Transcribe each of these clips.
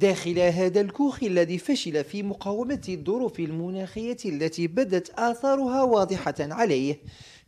داخل هذا الكوخ الذي فشل في مقاومة الظروف المناخية التي بدت آثارها واضحة عليه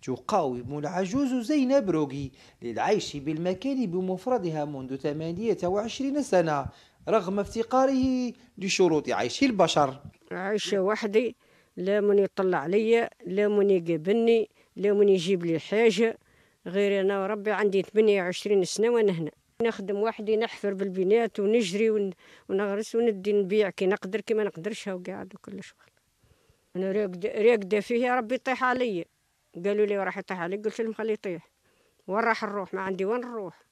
تقاوم العجوز زينب روغي للعيش بالمكان بمفردها منذ 28 سنة رغم افتقاره لشروط عيش البشر عايشة وحدي لا من يطلع عليا لا من يقابلني لا من يجيب لي حاجة غير أنا وربي عندي 28 سنة وأنا هنا نخدم وحدي نحفر بالبنات ونجري ونغرس وندي نبيع كي نقدر كي ما نقدرش قاعد وكل شغل انا راقده فيه يا ربي يطيح علي قالوا لي راح يطيح عليك قلت لهم خليه يطيح وين راح نروح ما عندي وين نروح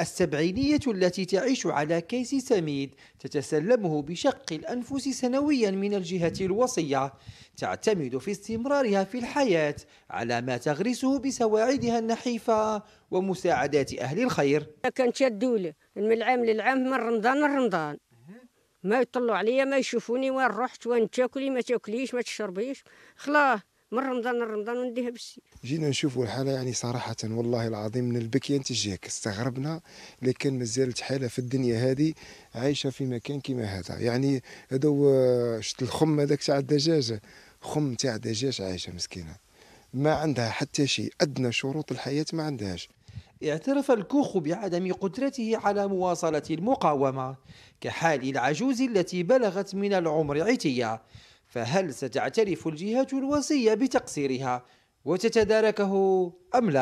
السبعينية التي تعيش على كيس سميد تتسلمه بشق الأنفس سنويا من الجهة الوصية تعتمد في استمرارها في الحياة على ما تغرسه بسواعدها النحيفة ومساعدات أهل الخير كانت يدولة من العام للعام من رمضان لرمضان ما يطلعوا عليا ما يشوفوني وين رحت وين تاكلي ما تاكليش ما تشربيش خلاص من رمضان لرمضان ونديها بالشي جينا نشوفوا الحاله يعني صراحه والله العظيم من البكي انت جاك استغربنا لكن مازالت حاله في الدنيا هذه عايشه في مكان كيما هذا يعني هذو آه، شت الخم هذاك تاع الدجاجه خم تاع الدجاج عايشه مسكينه ما عندها حتى شيء ادنى شروط الحياه ما عندهاش اعترف الكوخ بعدم قدرته على مواصلة المقاومة كحال العجوز التي بلغت من العمر عتية فهل ستعترف الجهات الوصية بتقصيرها وتتداركه أم لا؟